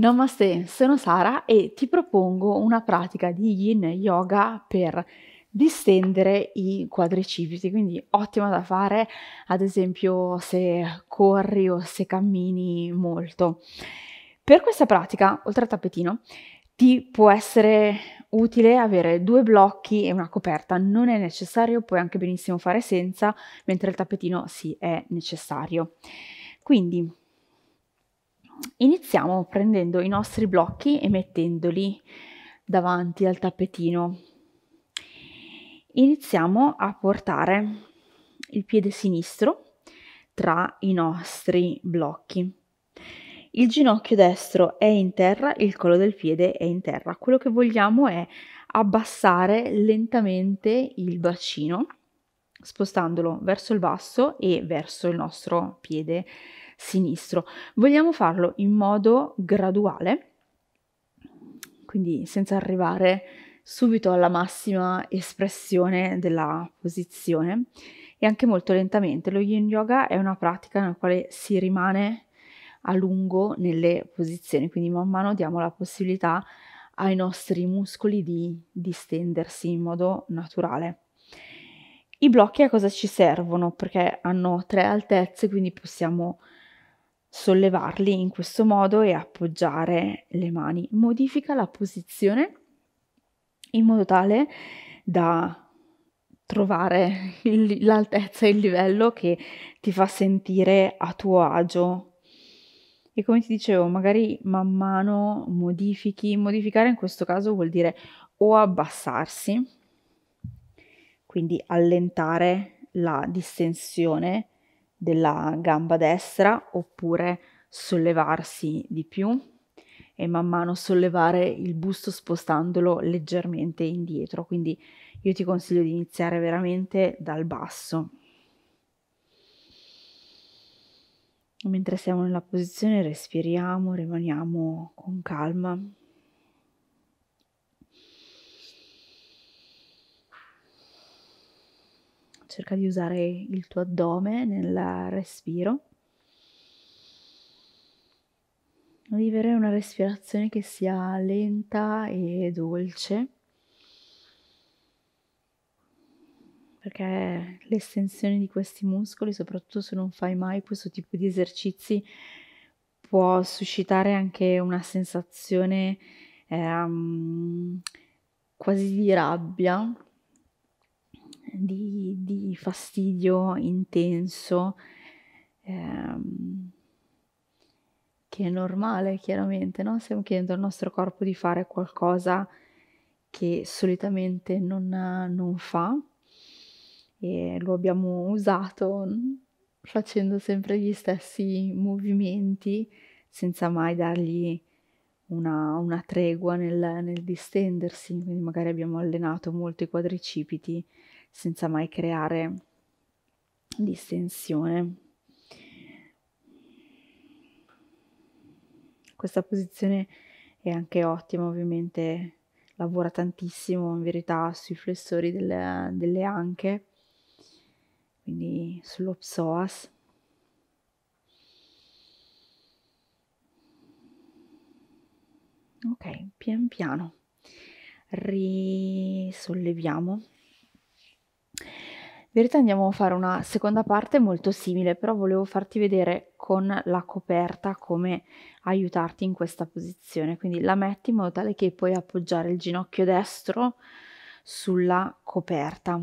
Namaste, sono Sara e ti propongo una pratica di yin yoga per distendere i quadricipiti, quindi ottima da fare ad esempio se corri o se cammini molto. Per questa pratica, oltre al tappetino, ti può essere utile avere due blocchi e una coperta, non è necessario, puoi anche benissimo fare senza, mentre il tappetino sì è necessario. Quindi iniziamo prendendo i nostri blocchi e mettendoli davanti al tappetino. Iniziamo a portare il piede sinistro tra i nostri blocchi. Il ginocchio destro è in terra, il collo del piede è in terra. Quello che vogliamo è abbassare lentamente il bacino spostandolo verso il basso e verso il nostro piede sinistro. Vogliamo farlo in modo graduale, quindi senza arrivare subito alla massima espressione della posizione e anche molto lentamente. Lo yin yoga è una pratica nella quale si rimane a lungo nelle posizioni, quindi man mano diamo la possibilità ai nostri muscoli di distendersi in modo naturale. I blocchi a cosa ci servono? Perché hanno tre altezze, quindi possiamo sollevarli in questo modo e appoggiare le mani. Modifica la posizione in modo tale da trovare l'altezza e il livello che ti fa sentire a tuo agio. E come ti dicevo, magari man mano modifichi. Modificare in questo caso vuol dire o abbassarsi, quindi allentare la distensione della gamba destra oppure sollevarsi di più e man mano sollevare il busto spostandolo leggermente indietro. Quindi io ti consiglio di iniziare veramente dal basso. Mentre siamo nella posizione respiriamo, rimaniamo con calma. cerca di usare il tuo addome nel respiro. Vivere una respirazione che sia lenta e dolce, perché l'estensione di questi muscoli, soprattutto se non fai mai questo tipo di esercizi, può suscitare anche una sensazione ehm, quasi di rabbia di, di fastidio intenso, ehm, che è normale chiaramente, no? stiamo chiedendo al nostro corpo di fare qualcosa che solitamente non, non fa e lo abbiamo usato facendo sempre gli stessi movimenti senza mai dargli una, una tregua nel, nel, distendersi, quindi magari abbiamo allenato molto i quadricipiti senza mai creare distensione. Questa posizione è anche ottima, ovviamente lavora tantissimo in verità sui flessori delle, delle anche, quindi sull'opsoas. ok pian piano risolleviamo in verità andiamo a fare una seconda parte molto simile però volevo farti vedere con la coperta come aiutarti in questa posizione quindi la metti in modo tale che puoi appoggiare il ginocchio destro sulla coperta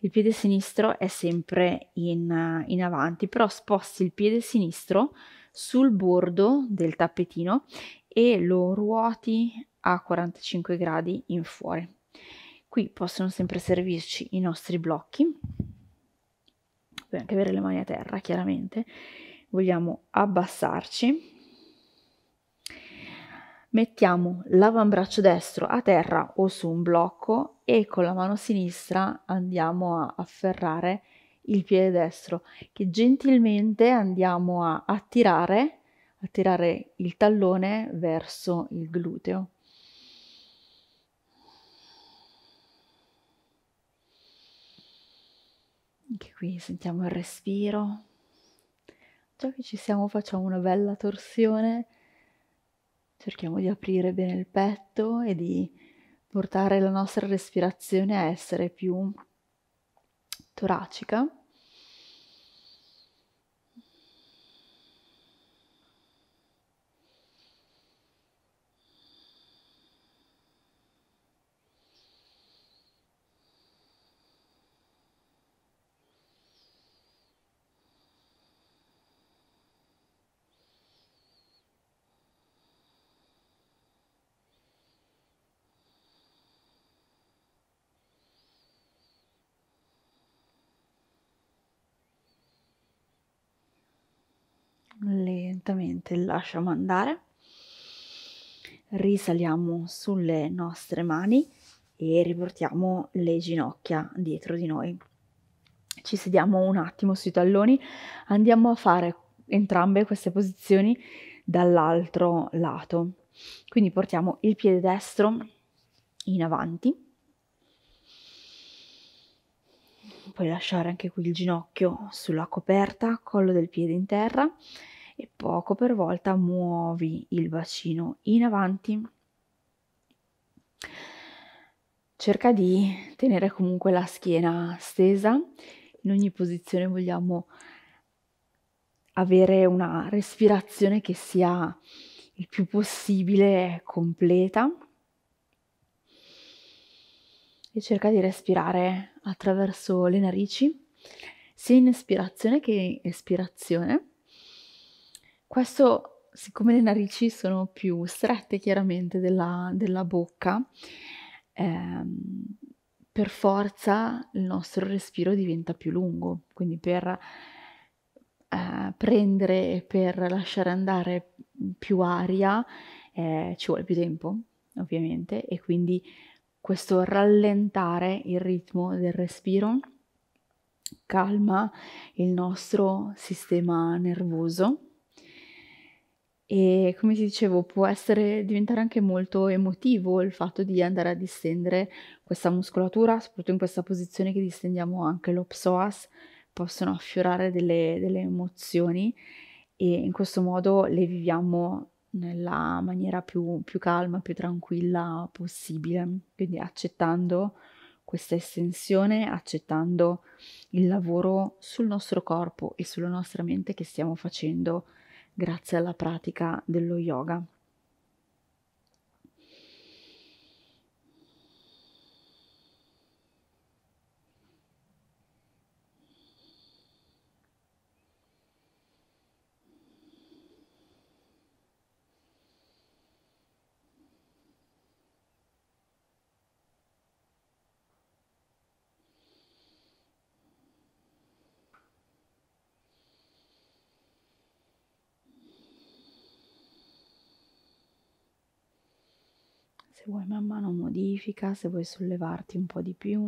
il piede sinistro è sempre in, in avanti però sposti il piede sinistro sul bordo del tappetino e lo ruoti a 45 gradi in fuori. Qui possono sempre servirci i nostri blocchi, dobbiamo anche avere le mani a terra chiaramente, vogliamo abbassarci, mettiamo l'avambraccio destro a terra o su un blocco e con la mano sinistra andiamo a afferrare il piede destro che gentilmente andiamo a attirare a tirare il tallone verso il gluteo. Anche qui sentiamo il respiro. Già che ci siamo facciamo una bella torsione, cerchiamo di aprire bene il petto e di portare la nostra respirazione a essere più toracica. lentamente lasciamo andare risaliamo sulle nostre mani e riportiamo le ginocchia dietro di noi ci sediamo un attimo sui talloni andiamo a fare entrambe queste posizioni dall'altro lato quindi portiamo il piede destro in avanti puoi lasciare anche qui il ginocchio sulla coperta collo del piede in terra e poco per volta muovi il bacino in avanti. Cerca di tenere comunque la schiena stesa, in ogni posizione vogliamo avere una respirazione che sia il più possibile completa e cerca di respirare attraverso le narici, sia in espirazione che in espirazione. Questo, siccome le narici sono più strette chiaramente della, della bocca, ehm, per forza il nostro respiro diventa più lungo, quindi per eh, prendere e per lasciare andare più aria eh, ci vuole più tempo, ovviamente, e quindi questo rallentare il ritmo del respiro calma il nostro sistema nervoso e come ti dicevo può essere, diventare anche molto emotivo il fatto di andare a distendere questa muscolatura, soprattutto in questa posizione che distendiamo anche l'opsoas possono affiorare delle, delle emozioni e in questo modo le viviamo nella maniera più, più calma, più tranquilla possibile, quindi accettando questa estensione, accettando il lavoro sul nostro corpo e sulla nostra mente che stiamo facendo grazie alla pratica dello yoga. se vuoi man mano modifica, se vuoi sollevarti un po' di più,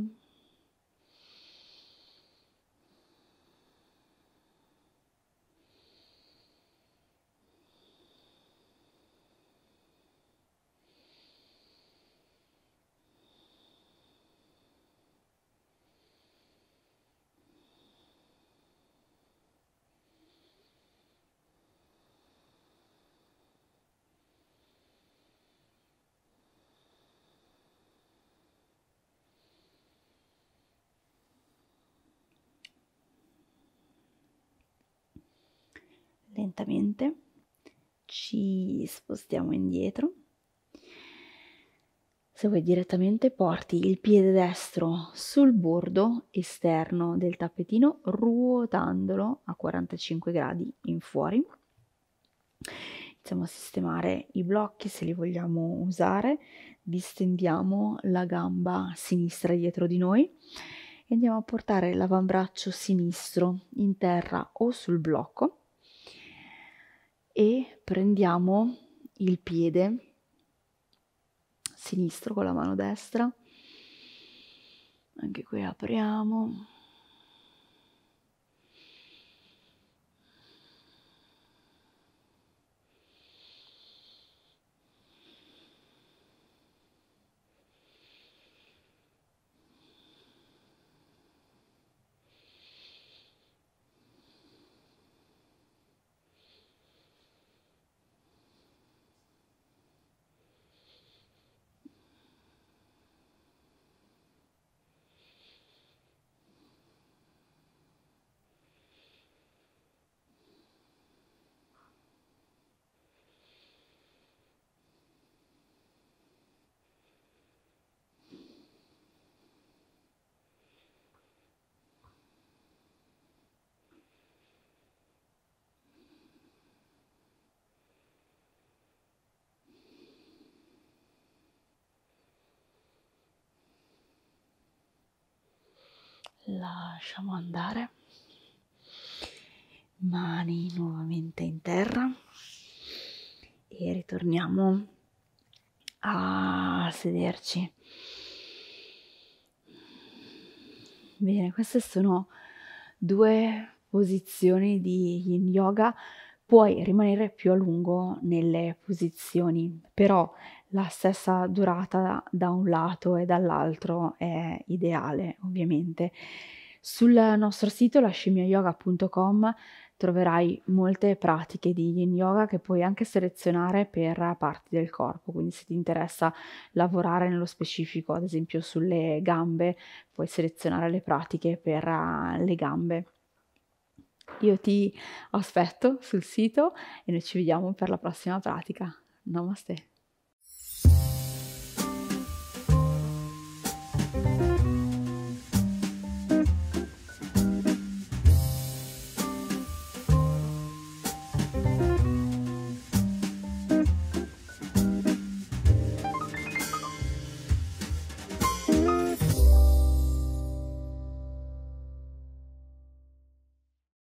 lentamente, ci spostiamo indietro. Se vuoi direttamente porti il piede destro sul bordo esterno del tappetino ruotandolo a 45 gradi in fuori. Iniziamo a sistemare i blocchi se li vogliamo usare, distendiamo la gamba sinistra dietro di noi e andiamo a portare l'avambraccio sinistro in terra o sul blocco e prendiamo il piede sinistro con la mano destra, anche qui apriamo lasciamo andare mani nuovamente in terra e ritorniamo a sederci bene queste sono due posizioni di yin yoga puoi rimanere più a lungo nelle posizioni però la stessa durata da un lato e dall'altro è ideale ovviamente. Sul nostro sito lascimioyoga.com troverai molte pratiche di yin yoga che puoi anche selezionare per parti del corpo, quindi se ti interessa lavorare nello specifico, ad esempio sulle gambe, puoi selezionare le pratiche per eh, le gambe. Io ti aspetto sul sito e noi ci vediamo per la prossima pratica. Namaste.